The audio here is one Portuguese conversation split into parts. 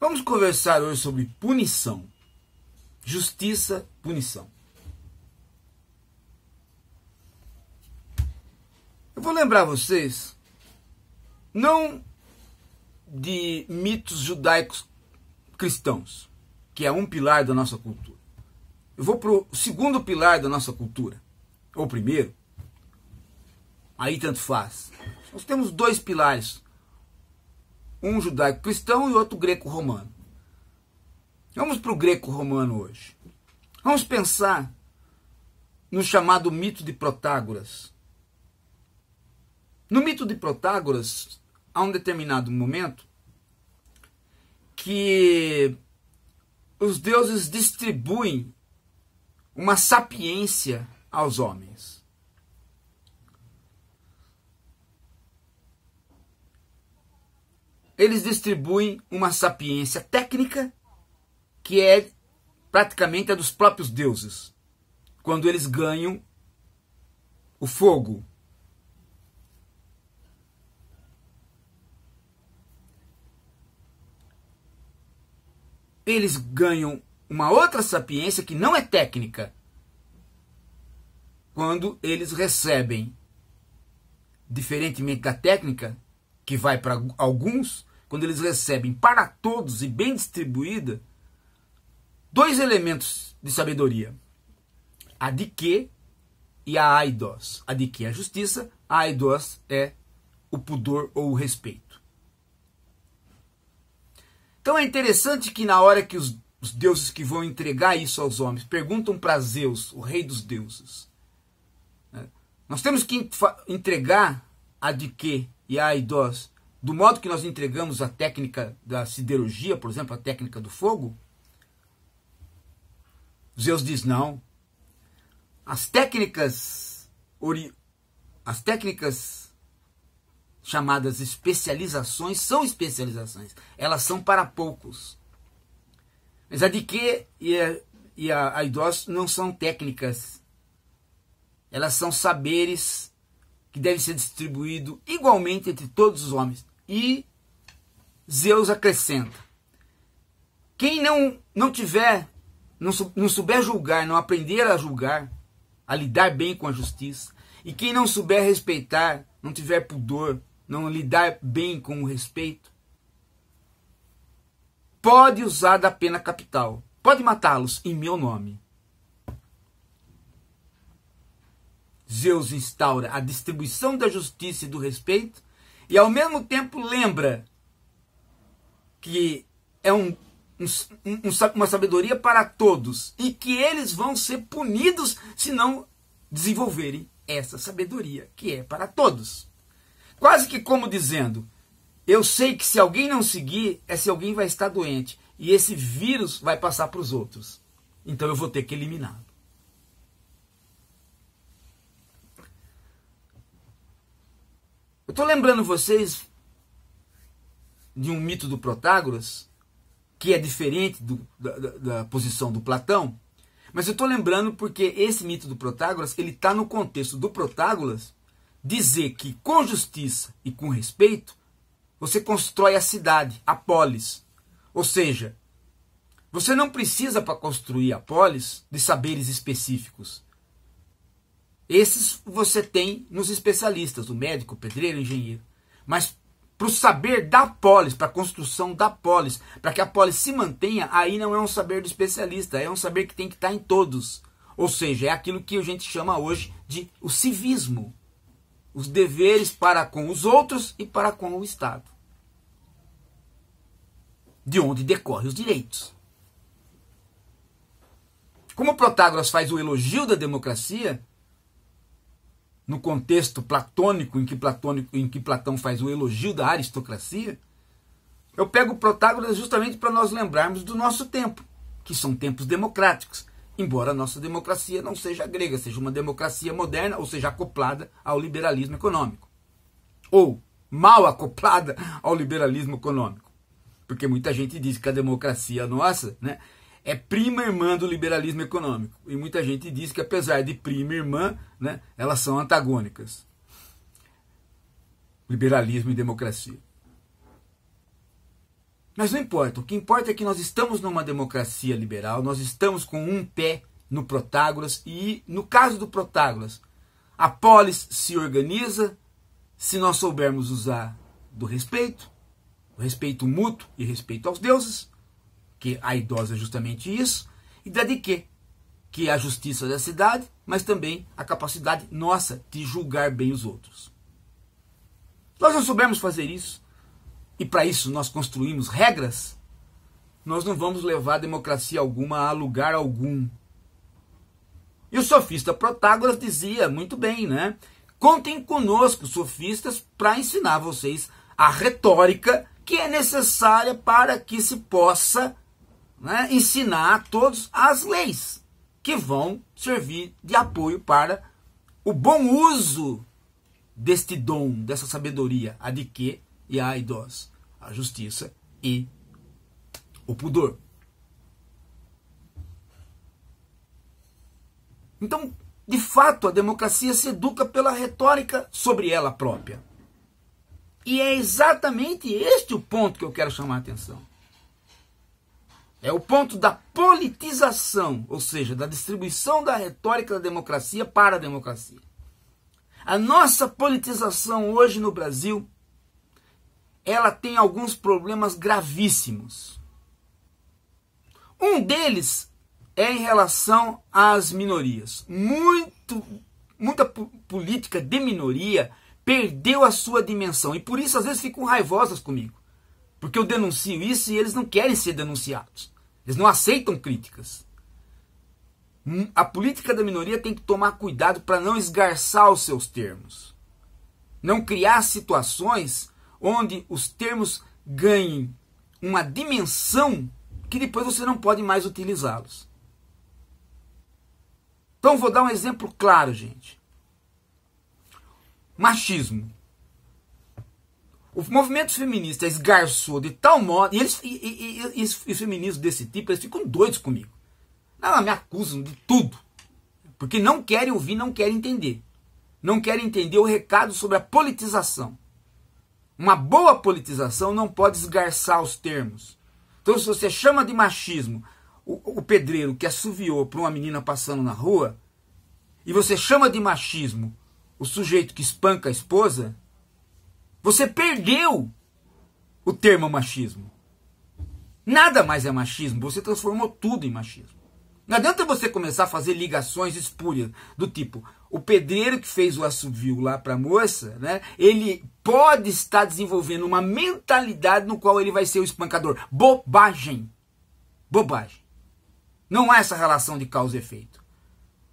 Vamos conversar hoje sobre punição. Justiça, punição. Eu vou lembrar vocês, não de mitos judaicos cristãos, que é um pilar da nossa cultura. Eu vou para o segundo pilar da nossa cultura, ou primeiro. Aí tanto faz. Nós temos dois pilares um judaico-cristão e outro greco-romano. Vamos para o greco-romano hoje. Vamos pensar no chamado mito de Protágoras. No mito de Protágoras, há um determinado momento que os deuses distribuem uma sapiência aos homens. eles distribuem uma sapiência técnica que é praticamente a dos próprios deuses, quando eles ganham o fogo. Eles ganham uma outra sapiência que não é técnica, quando eles recebem, diferentemente da técnica, que vai para alguns, quando eles recebem para todos e bem distribuída, dois elementos de sabedoria: a de que e a aidos. A de que é a justiça, a aidos é o pudor ou o respeito. Então é interessante que na hora que os, os deuses que vão entregar isso aos homens perguntam para Zeus, o rei dos deuses, né? nós temos que entregar a de que e a aidos do modo que nós entregamos a técnica da siderurgia, por exemplo, a técnica do fogo, Zeus diz não. As técnicas ori... as técnicas chamadas especializações são especializações, elas são para poucos. Mas a de que e a, e a, a não são técnicas. Elas são saberes que devem ser distribuído igualmente entre todos os homens. E Zeus acrescenta: Quem não, não tiver, não, não souber julgar, não aprender a julgar, a lidar bem com a justiça, e quem não souber respeitar, não tiver pudor, não lidar bem com o respeito, pode usar da pena capital, pode matá-los em meu nome. Zeus instaura a distribuição da justiça e do respeito e ao mesmo tempo lembra que é um, um, um, uma sabedoria para todos e que eles vão ser punidos se não desenvolverem essa sabedoria que é para todos. Quase que como dizendo: eu sei que se alguém não seguir, é se alguém vai estar doente e esse vírus vai passar para os outros. Então eu vou ter que eliminá-lo. Eu estou lembrando vocês de um mito do Protágoras, que é diferente do, da, da, da, posição do Platão, mas eu estou lembrando porque esse mito do Protágoras ele está no contexto do Protágoras dizer que com justiça e com respeito você constrói a cidade, a polis. Ou seja, você não precisa para construir a polis de saberes específicos. Esses você tem nos especialistas, o médico, o pedreiro, o engenheiro. Mas para o saber da polis, para a construção da polis, para que a polis se mantenha, aí não é um saber do especialista, é um saber que tem que estar tá em todos. Ou seja, é aquilo que a gente chama hoje de o civismo. Os deveres para com os outros e para com o Estado. De onde decorrem os direitos. Como Protágoras faz o elogio da democracia, no contexto platônico em que, platônico, em que Platão faz o elogio da aristocracia, eu pego o Protágoras justamente para nós lembrarmos do nosso tempo, que são tempos democráticos, embora a nossa democracia não seja grega, seja uma democracia moderna, ou seja, acoplada ao liberalismo econômico. Ou mal acoplada ao liberalismo econômico. Porque muita gente diz que a democracia nossa, né, é prima irmã do liberalismo econômico. E muita gente diz que, apesar de prima irmã, né, elas são antagônicas. Liberalismo e democracia. Mas não importa. O que importa é que nós estamos numa democracia liberal, nós estamos com um pé no Protágoras e, no caso do Protágoras, a polis se organiza se nós soubermos usar do respeito, respeito mútuo e respeito aos deuses, que a idosa é justamente isso, e da de que? Que é a justiça da cidade, mas também a capacidade nossa de julgar bem os outros. Nós não soubermos fazer isso, e para isso nós construímos regras, nós não vamos levar democracia alguma a lugar algum. E o sofista Protágoras dizia muito bem, né? Contem conosco, sofistas, para ensinar vocês a retórica que é necessária para que se possa né, ensinar a todos as leis que vão servir de apoio para o bom uso deste dom, dessa sabedoria, a de que e a idos a justiça e o pudor. Então, de fato, a democracia se educa pela retórica sobre ela própria. E é exatamente este o ponto que eu quero chamar a atenção. É o ponto da politização, ou seja, da distribuição da retórica da democracia para a democracia. A nossa politização hoje no Brasil, ela tem alguns problemas gravíssimos. Um deles é em relação às minorias. Muito, muita política de minoria perdeu a sua dimensão e por isso às vezes ficam raivosas comigo. Porque eu denuncio isso e eles não querem ser denunciados. Eles não aceitam críticas. Hum, a política da minoria tem que tomar cuidado para não esgarçar os seus termos. Não criar situações onde os termos ganhem uma dimensão que depois você não pode mais utilizá-los. Então vou dar um exemplo claro, gente. Machismo. O movimento feminista esgarçou de tal modo. E, eles, e, e, e, e desse tipo, eles ficam doidos comigo. Ela me acusam de tudo. Porque não querem ouvir, não querem entender. Não querem entender o recado sobre a politização. Uma boa politização não pode esgarçar os termos. Então, se você chama de machismo o, o pedreiro que assoviou para uma menina passando na rua, e você chama de machismo o sujeito que espanca a esposa, você perdeu o termo machismo. Nada mais é machismo, você transformou tudo em machismo. Não adianta você começar a fazer ligações espúrias do tipo, o pedreiro que fez o assovio lá para a moça, né? Ele pode estar desenvolvendo uma mentalidade no qual ele vai ser o espancador. Bobagem. Bobagem. Não há essa relação de causa e efeito.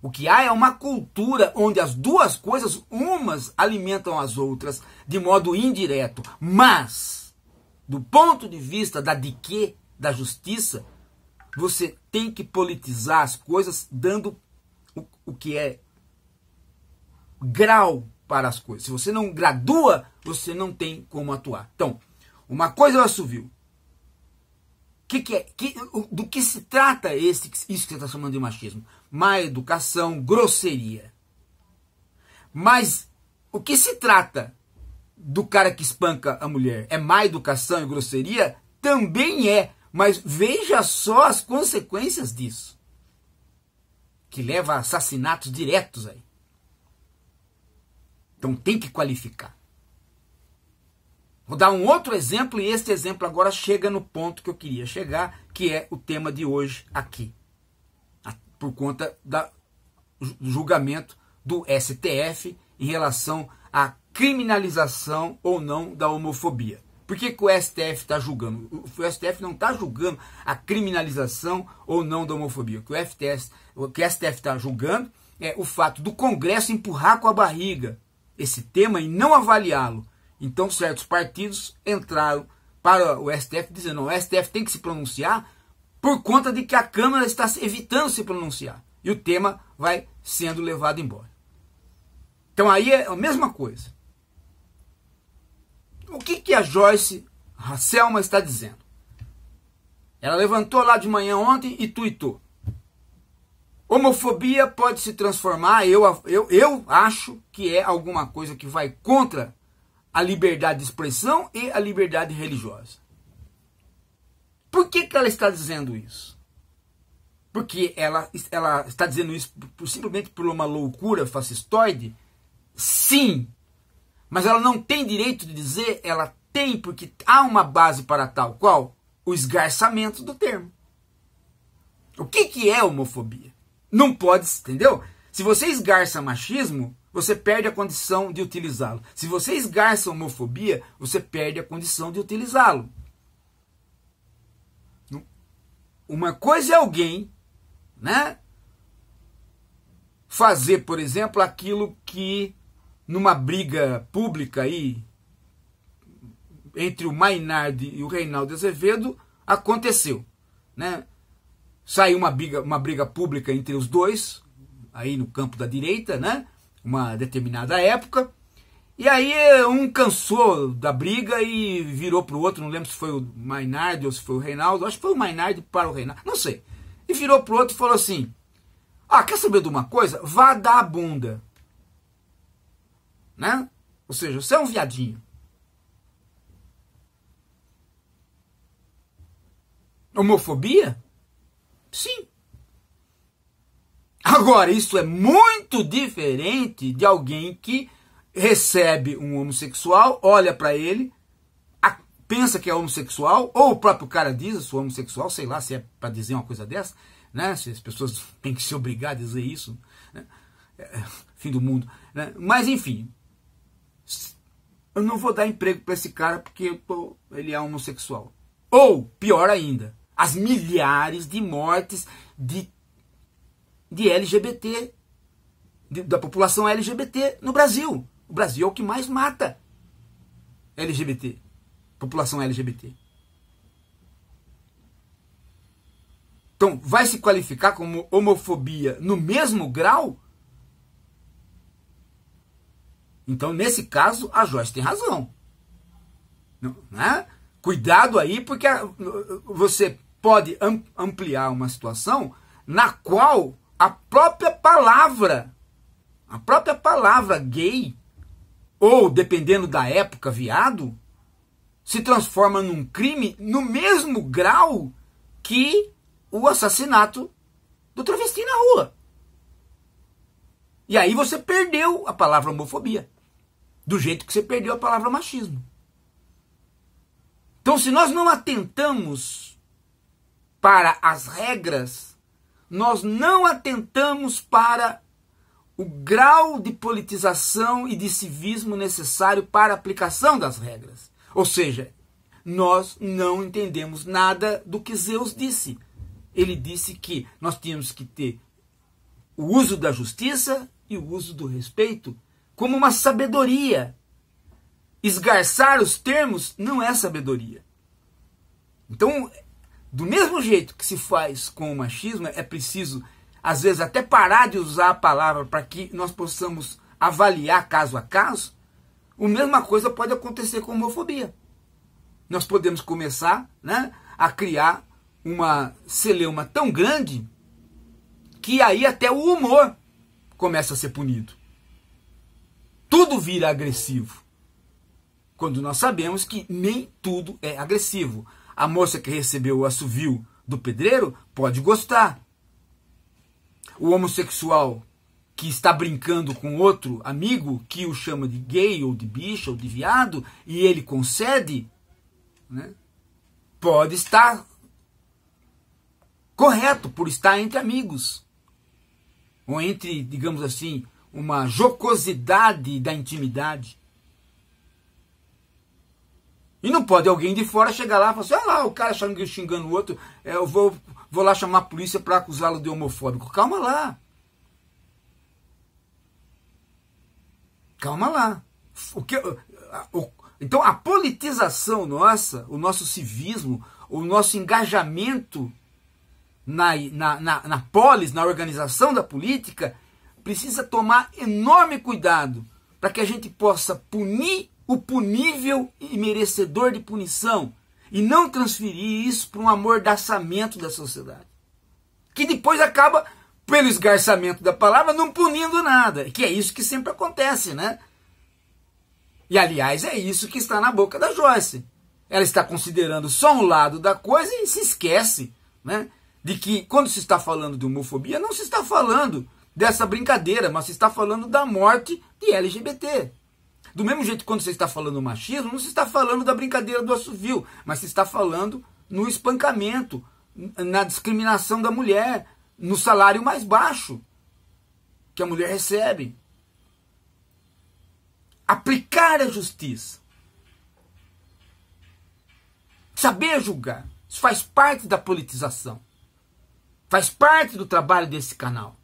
O que há é uma cultura onde as duas coisas, umas alimentam as outras de modo indireto. Mas, do ponto de vista da dique, da justiça, você tem que politizar as coisas dando o, o que é grau para as coisas. Se você não gradua, você não tem como atuar. Então, uma coisa é o Que que é, que, do que se trata esse, isso que você está chamando de machismo? má educação, grosseria. Mas o que se trata do cara que espanca a mulher? É má educação e grosseria? Também é, mas veja só as consequências disso. Que leva a assassinatos diretos aí. Então tem que qualificar. Vou dar um outro exemplo e este exemplo agora chega no ponto que eu queria chegar, que é o tema de hoje aqui por conta da, do julgamento do STF em relação à criminalização ou não da homofobia. Por que, que o STF está julgando? O STF não está julgando a criminalização ou não da homofobia. O que o, FTS, o que o STF está julgando é o fato do Congresso empurrar com a barriga esse tema e não avaliá-lo. Então, certos partidos entraram para o STF dizendo: não, o STF tem que se pronunciar por conta de que a Câmara está evitando se pronunciar. E o tema vai sendo levado embora. Então aí é a mesma coisa. O que, que a Joyce a está dizendo? Ela levantou lá de manhã ontem e tuitou. Homofobia pode se transformar, eu, eu, eu acho que é alguma coisa que vai contra a liberdade de expressão e a liberdade religiosa. Por que, que ela está dizendo isso? Porque ela, ela está dizendo isso por, simplesmente por uma loucura fascistoide? Sim. Mas ela não tem direito de dizer, ela tem, porque há uma base para tal qual o esgarçamento do termo. O que, que é homofobia? Não pode, entendeu? Se você esgarça machismo, você perde a condição de utilizá-lo. Se você esgarça homofobia, você perde a condição de utilizá-lo. Uma coisa é alguém, né? Fazer, por exemplo, aquilo que numa briga pública aí entre o Maynard e o Reinaldo Azevedo aconteceu, né? Saiu uma briga, uma briga pública entre os dois aí no campo da direita, né? Uma determinada época e aí um cansou da briga e virou pro outro, não lembro se foi o Mainardi ou se foi o Reinaldo, acho que foi o Mainardi para o Reinaldo, não sei. E virou pro outro e falou assim, ah, quer saber de uma coisa? Vá dar a bunda. Né? Ou seja, você é um viadinho. Homofobia? Sim. Agora, isso é muito diferente de alguém que recebe um homossexual, olha para ele, a, pensa que é homossexual, ou o próprio cara diz, eu sou homossexual, sei lá se é para dizer uma coisa dessa, né? se as pessoas têm que se obrigar a dizer isso, né? É, é, fim do mundo. Né? Mas enfim, eu não vou dar emprego para esse cara porque ele é homossexual. Ou, pior ainda, as milhares de mortes de, de LGBT, de, da população LGBT no Brasil. O Brasil é o que mais mata LGBT, população LGBT. Então, vai se qualificar como homofobia no mesmo grau? Então, nesse caso, a Joyce tem razão. Né? Cuidado aí, porque você pode ampliar uma situação na qual a própria palavra, a própria palavra gay, ou, dependendo da época, viado, se transforma num crime no mesmo grau que o assassinato do travesti na rua. E aí você perdeu a palavra homofobia, do jeito que você perdeu a palavra machismo. Então, se nós não atentamos para as regras, nós não atentamos para o grau de politização e de civismo necessário para a aplicação das regras. Ou seja, nós não entendemos nada do que Zeus disse. Ele disse que nós tínhamos que ter o uso da justiça e o uso do respeito como uma sabedoria. Esgarçar os termos não é sabedoria. Então, do mesmo jeito que se faz com o machismo, é preciso às vezes até parar de usar a palavra para que nós possamos avaliar caso a caso, a mesma coisa pode acontecer com homofobia. Nós podemos começar né, a criar uma celeuma tão grande que aí até o humor começa a ser punido. Tudo vira agressivo. Quando nós sabemos que nem tudo é agressivo. A moça que recebeu o assovio do pedreiro pode gostar, o homossexual que está brincando com outro amigo que o chama de gay ou de bicho ou de viado e ele concede, né, pode estar correto por estar entre amigos ou entre, digamos assim, uma jocosidade da intimidade. E não pode alguém de fora chegar lá e falar assim, olha lá, o cara xingando o outro, é, eu vou vou lá chamar a polícia para acusá-lo de homofóbico. Calma lá. Calma lá. O que, o, então a politização nossa, o nosso civismo, o nosso engajamento na, na, na, na polis, na organização da política, precisa tomar enorme cuidado para que a gente possa punir o punível e merecedor de punição e não transferir isso para um amordaçamento da sociedade. Que depois acaba, pelo esgarçamento da palavra, não punindo nada. Que é isso que sempre acontece, né? E aliás, é isso que está na boca da Joyce. Ela está considerando só um lado da coisa e se esquece, né? De que quando se está falando de homofobia, não se está falando dessa brincadeira, mas se está falando da morte de LGBT. Do mesmo jeito que quando você está falando machismo, não se está falando da brincadeira do assovio, mas se está falando no espancamento, na discriminação da mulher, no salário mais baixo que a mulher recebe. Aplicar a justiça. Saber julgar. Isso faz parte da politização. Faz parte do trabalho desse canal.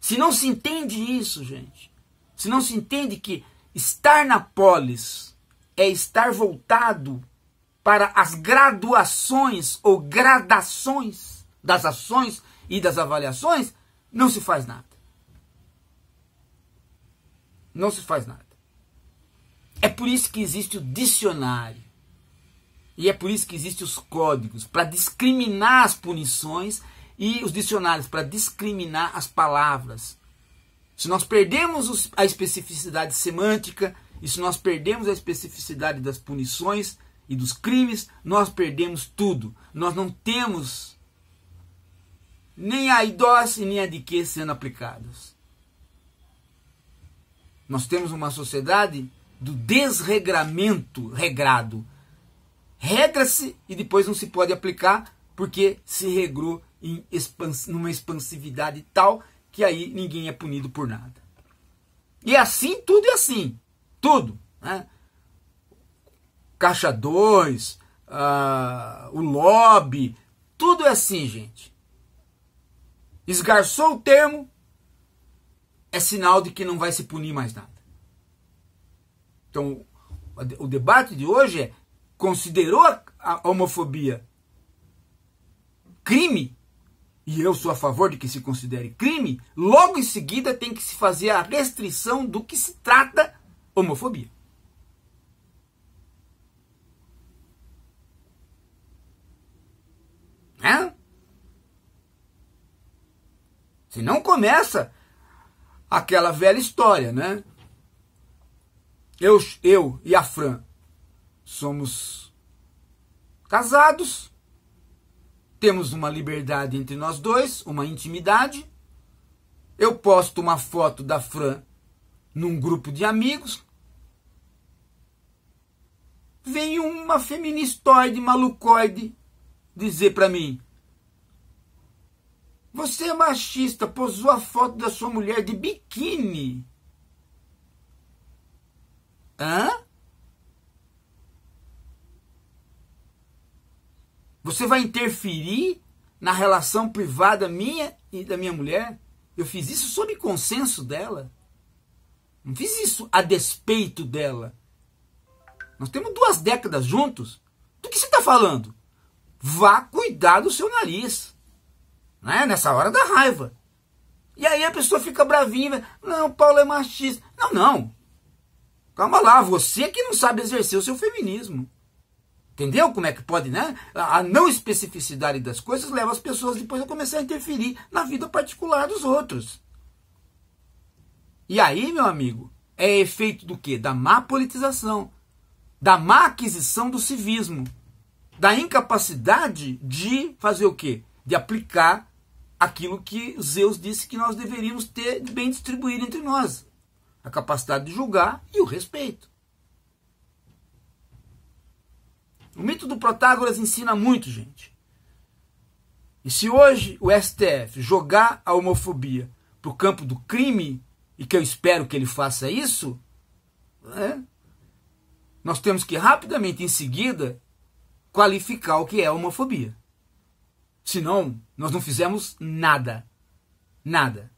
Se não se entende isso, gente, se não se entende que Estar na polis é estar voltado para as graduações ou gradações das ações e das avaliações, não se faz nada. Não se faz nada. É por isso que existe o dicionário. E é por isso que existem os códigos para discriminar as punições e os dicionários para discriminar as palavras se nós perdemos a especificidade semântica e se nós perdemos a especificidade das punições e dos crimes, nós perdemos tudo. Nós não temos nem a idosse nem a de que sendo aplicadas. Nós temos uma sociedade do desregramento regrado. Regra-se e depois não se pode aplicar porque se regrou em numa expansividade tal que aí ninguém é punido por nada. E assim, tudo é assim. Tudo. Né? Caixa 2, uh, ah, o lobby, tudo é assim, gente. Esgarçou o termo, é sinal de que não vai se punir mais nada. Então, o debate de hoje é: considerou a homofobia crime? e eu sou a favor de que se considere crime, logo em seguida tem que se fazer a restrição do que se trata homofobia. Né? Se não começa aquela velha história, né? Eu, eu e a Fran somos casados, temos uma liberdade entre nós dois, uma intimidade. Eu posto uma foto da Fran num grupo de amigos. Vem uma feministoide malucoide dizer para mim: Você é machista, posou a foto da sua mulher de biquíni. Hã? Você vai interferir na relação privada minha e da minha mulher? Eu fiz isso sob consenso dela. Não fiz isso a despeito dela. Nós temos duas décadas juntos. Do que você está falando? Vá cuidar do seu nariz. Né? Nessa hora da raiva. E aí a pessoa fica bravinha. Não, Paulo é machista. Não, não. Calma lá, você é que não sabe exercer o seu feminismo. Entendeu como é que pode, né? A não especificidade das coisas leva as pessoas depois a começar a interferir na vida particular dos outros. E aí, meu amigo, é efeito do quê? Da má politização, da má aquisição do civismo, da incapacidade de fazer o quê? De aplicar aquilo que Zeus disse que nós deveríamos ter bem distribuído entre nós. A capacidade de julgar e o respeito. O mito do Protágoras ensina muito, gente. E se hoje o STF jogar a homofobia para o campo do crime, e que eu espero que ele faça isso, né, nós temos que rapidamente em seguida qualificar o que é homofobia. Senão, nós não fizemos nada. Nada.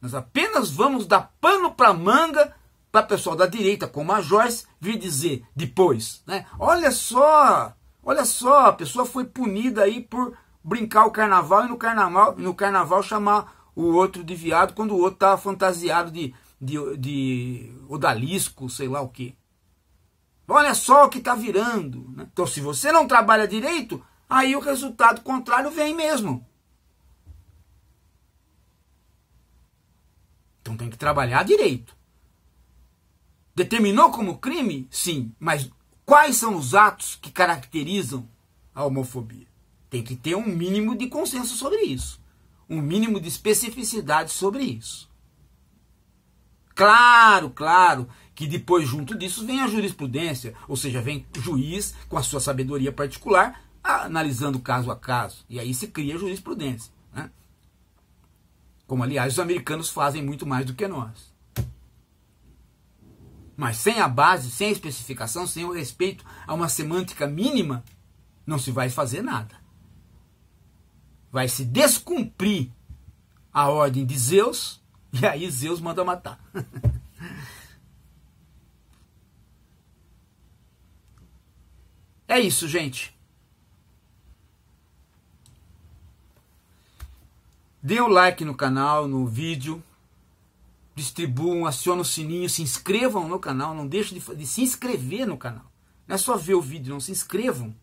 Nós apenas vamos dar pano para manga para o pessoal da direita, como a Joyce, vir dizer depois, né? Olha só, olha só, a pessoa foi punida aí por brincar o carnaval e no carnaval, no carnaval chamar o outro de viado quando o outro tá fantasiado de, de, de odalisco, sei lá o que. Olha só o que está virando. Né? Então, se você não trabalha direito, aí o resultado contrário vem mesmo. Então tem que trabalhar direito. Determinou como crime? Sim, mas quais são os atos que caracterizam a homofobia? Tem que ter um mínimo de consenso sobre isso, um mínimo de especificidade sobre isso. Claro, claro, que depois junto disso vem a jurisprudência, ou seja, vem o juiz com a sua sabedoria particular analisando caso a caso, e aí se cria jurisprudência. Né? Como, aliás, os americanos fazem muito mais do que nós. Mas sem a base, sem a especificação, sem o respeito a uma semântica mínima, não se vai fazer nada. Vai se descumprir a ordem de Zeus, e aí Zeus manda matar. é isso, gente. Dê o like no canal, no vídeo distribuam, acionam o sininho, se inscrevam no canal, não deixem de, de, se inscrever no canal. Não é só ver o vídeo, não se inscrevam.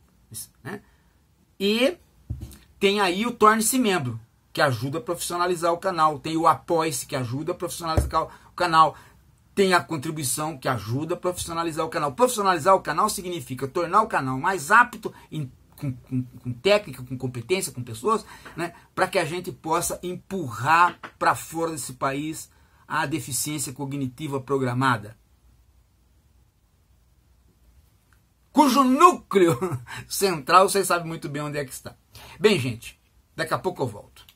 Né? E tem aí o Torne-se Membro, que ajuda a profissionalizar o canal. Tem o Apoie-se, que ajuda a profissionalizar o canal. Tem a contribuição, que ajuda a profissionalizar o canal. Profissionalizar o canal significa tornar o canal mais apto em com, com, com, técnica, com competência, com pessoas, né, para que a gente possa empurrar para fora desse país à deficiência cognitiva programada, cujo núcleo central vocês sabem muito bem onde é que está. Bem, gente, daqui a pouco eu volto.